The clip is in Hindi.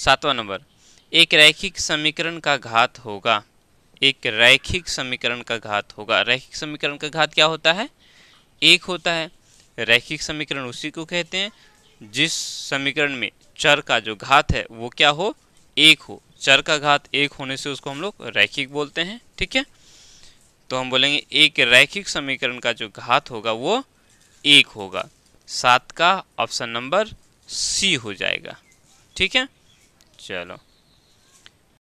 सातवां नंबर एक रैखिक समीकरण का घात होगा एक रैखिक समीकरण का घात होगा रैखिक समीकरण का घात क्या होता है एक होता है रैखिक समीकरण उसी को कहते हैं जिस समीकरण में चर का जो घात है वो क्या हो एक हो चर का घात एक होने से उसको हम लोग रैखिक बोलते हैं ठीक है तो हम बोलेंगे एक रैखिक समीकरण का जो घात होगा वो एक होगा सात का ऑप्शन नंबर सी हो जाएगा ठीक है فعلا